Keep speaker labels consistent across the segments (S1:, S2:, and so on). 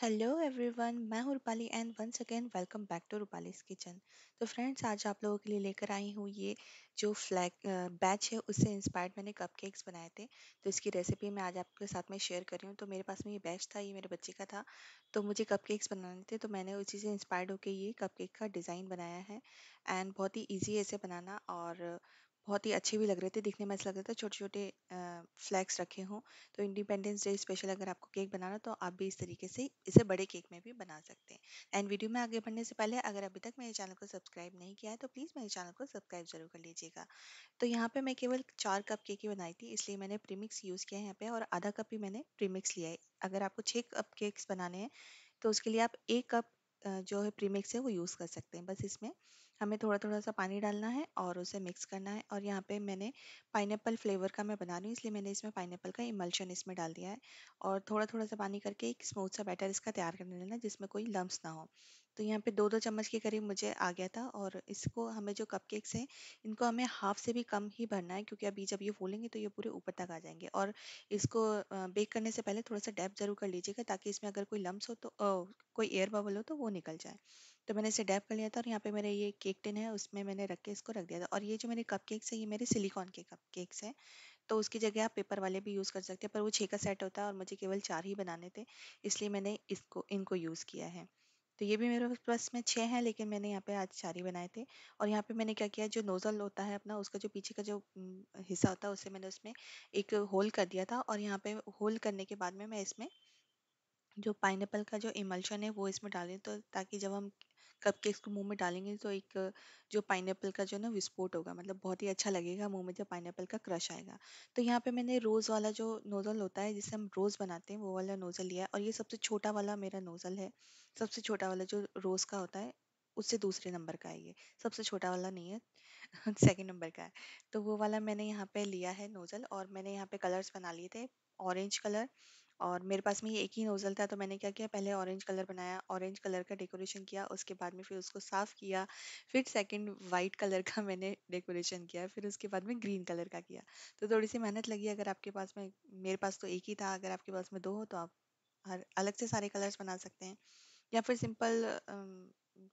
S1: hello everyone मैं हूँ Rupali and once again welcome back to Rupali's kitchen तो फ्रेंड्स आज आप लोगों के लिए लेकर आई हूँ ये जो फ्लैग बैच है उससे इंस्पायर्ड मैंने कपकेक्स बनाए थे तो इसकी रेसिपी मैं आज आपके साथ में शेयर कर रही हूँ तो मेरे पास में ये बैच था ये मेरे बच्चे का था तो मुझे कप बनाने थे तो मैंने उसी से इंस्पायर्ड होकर ये कप का डिज़ाइन बनाया है एंड बहुत ही ईजी है इसे बनाना और बहुत ही अच्छे भी लग रहे थे दिखने में ऐसा लग रहा था छोटे-छोटे फ्लैक्स रखे हों तो इंडिपेंडेंस डे स्पेशल अगर आपको केक बनाना तो आप भी इस तरीके से इसे बड़े केक में भी बना सकते हैं एंड वीडियो में आगे बढ़ने से पहले अगर अभी तक मेरे चैनल को सब्सक्राइब नहीं किया है तो प्लीज़ मेरे चैनल को सब्सक्राइब जरूर कर लीजिएगा तो यहाँ पर मैं केवल चार कप केक ही बनाई थी इसलिए मैंने प्रीमिक्स यूज़ किया है यहाँ पर और आधा कप ही मैंने प्रीमिक्स लिया है अगर आपको छः कप केक्स बनाने हैं तो उसके लिए आप एक कप जो है प्रीमिक्स है वो यूज़ कर सकते हैं बस इसमें हमें थोड़ा थोड़ा सा पानी डालना है और उसे मिक्स करना है और यहाँ पे मैंने पाइनएप्पल फ्लेवर का मैं बना रही हूँ इसलिए मैंने इसमें पाइनएप्पल का इमल्शन इसमें डाल दिया है और थोड़ा थोड़ा सा पानी करके एक स्मूथ सा बैटर इसका तैयार कर लेना जिसमें कोई लम्ब ना हो तो यहाँ पे दो दो चम्मच के करीब मुझे आ गया था और इसको हमें जो कपकेक्स हैं इनको हमें हाफ़ से भी कम ही भरना है क्योंकि अभी जब ये फूलेंगे तो ये पूरे ऊपर तक आ जाएंगे और इसको बेक करने से पहले थोड़ा सा डैप ज़रूर कर लीजिएगा ताकि इसमें अगर कोई लम्स हो तो ओ, कोई एयर बबल हो तो वो निकल जाए तो मैंने इसे डैप कर लिया था और यहाँ पे मेरे ये केक टिन है उसमें मैंने रख के इसको रख दिया था और ये जो मेरे कप केक्स है ये मेरे सिलिकॉन के कप केक्स हैं तो उसकी जगह आप पेपर वाले भी यूज़ कर सकते हैं पर वो छः का सेट होता है और मुझे केवल चार ही बनाने थे इसलिए मैंने इसको इनको यूज़ किया है तो ये भी मेरे पास में छः हैं लेकिन मैंने यहाँ पे आज चार ही बनाए थे और यहाँ पे मैंने क्या किया जो नोज़ल होता है अपना उसका जो पीछे का जो हिस्सा होता है उसे मैंने उसमें एक होल कर दिया था और यहाँ पे होल करने के बाद में मैं इसमें जो पाइनएप्पल का जो इमल्शन है वो इसमें डाल दें तो ताकि जब हम कपकेक्स को मुंह में डालेंगे तो एक जो पाइनएप्पल का जो ना विस्फोट होगा मतलब बहुत ही अच्छा लगेगा मुंह में जब पाइनएप्पल का क्रश आएगा तो यहाँ पे मैंने रोज़ वाला जो नोज़ल होता है जिसे हम रोज़ बनाते हैं वो वाला नोज़ल लिया है और ये सबसे छोटा वाला मेरा नोज़ल है सबसे छोटा वाला जो रोज़ का होता है उससे दूसरे नंबर का है ये सबसे छोटा वाला नहीं है सेकेंड नंबर का है तो वो वाला मैंने यहाँ पर लिया है नोज़ल और मैंने यहाँ पर कलर्स बना लिए थे ऑरेंज कलर और मेरे पास में ये एक ही नोज़ल था तो मैंने क्या किया पहले ऑरेंज कलर बनाया ऑरेंज कलर का डेकोरेशन किया उसके बाद में फिर उसको साफ़ किया फिर सेकंड वाइट कलर का मैंने डेकोरेशन किया फिर उसके बाद में ग्रीन कलर का किया तो थोड़ी सी मेहनत लगी अगर आपके पास में मेरे पास तो एक ही था अगर आपके पास में दो हो तो आप हर अलग से सारे कलर्स बना सकते हैं या फिर सिंपल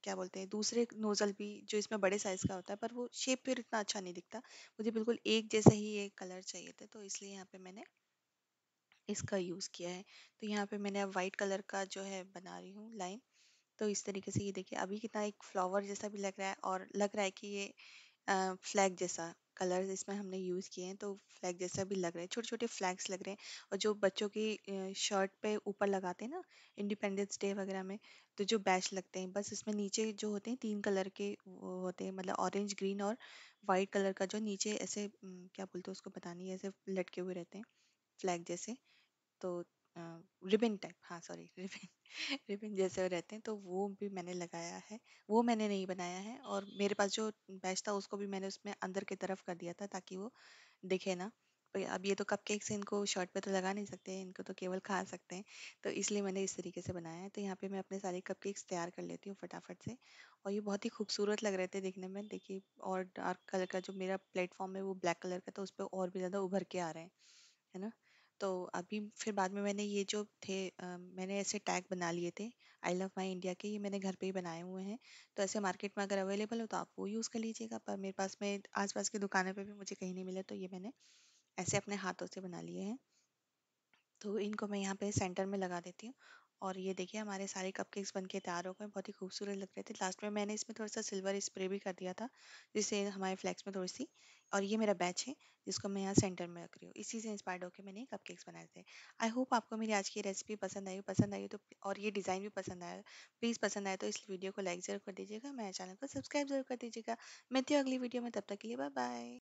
S1: क्या बोलते हैं दूसरे नोज़ल भी जो इसमें बड़े साइज़ का होता है पर वो शेप फिर इतना अच्छा नहीं दिखता मुझे बिल्कुल एक जैसा ही ये कलर चाहिए था तो इसलिए यहाँ पे मैंने इसका यूज़ किया है तो यहाँ पे मैंने अब वाइट कलर का जो है बना रही हूँ लाइन तो इस तरीके से ये देखिए अभी कितना एक फ्लावर जैसा भी लग रहा है और लग रहा है कि ये फ्लैग जैसा कलर्स इसमें हमने यूज़ किए हैं तो फ्लैग जैसा भी लग रहा है छोटे छोटे फ्लैग्स लग रहे हैं और जो बच्चों की शर्ट पे ऊपर लगाते हैं ना इंडिपेंडेंस डे वगैरह में तो जो बैच लगते हैं बस इसमें नीचे जो होते हैं तीन कलर के वो होते हैं मतलब ऑरेंज ग्रीन और वाइट कलर का जो नीचे ऐसे क्या बोलते हैं उसको पता नहीं ऐसे लटके हुए रहते हैं फ्लैग जैसे तो रिबन टाइप हाँ सॉरी रिबन रिबन जैसे रहते हैं तो वो भी मैंने लगाया है वो मैंने नहीं बनाया है और मेरे पास जो बैच था उसको भी मैंने उसमें अंदर की तरफ कर दिया था ताकि वो दिखे ना तो अब ये तो कप केक्स इनको शर्ट पे तो लगा नहीं सकते इनको तो केवल खा सकते हैं तो इसलिए मैंने इस तरीके से बनाया है तो यहाँ पे मैं अपने सारे कप केक्स तैयार कर लेती हूँ फटाफट से और ये बहुत ही खूबसूरत लग रहे थे दिखने में देखिए और डार्क कलर का जो मेरा प्लेटफॉर्म है वो ब्लैक कलर का तो उस पर और भी ज़्यादा उभर के आ रहे हैं है ना तो अभी फिर बाद में मैंने ये जो थे आ, मैंने ऐसे टैग बना लिए थे आई लव माई इंडिया के ये मैंने घर पे ही बनाए हुए हैं तो ऐसे मार्केट में अगर अवेलेबल हो तो आप वो यूज़ कर लीजिएगा पर मेरे पास में आसपास की दुकानों पे भी मुझे कहीं नहीं मिले तो ये मैंने ऐसे अपने हाथों से बना लिए हैं तो इनको मैं यहाँ पे सेंटर में लगा देती हूँ और ये देखिए हमारे सारे कपकेक्स बनके तैयार हो गए बहुत ही खूबसूरत लग रहे थे लास्ट में मैंने इसमें थोड़ा सा सिल्वर स्प्रे भी कर दिया था जिससे हमारे फ्लैक्स में थोड़ी सी और ये मेरा बैच है जिसको मैं यहाँ सेंटर में रख रही हूँ इसी से इंस्पायर्ड होकर मैंने कपकेक्स बनाए थे आई होप आपको मेरी आज की रेसिपी पसंद आई पसंद आई तो और ये डिज़ाइन भी पसंद आया प्लीज़ पसंद आया तो इस वीडियो को लाइक ज़रूर कर दीजिएगा मेरे चैनल को सब्सक्राइब जरूर कर दीजिएगा मिलती हूँ अगली वीडियो में तब तक के लिए बाय बाय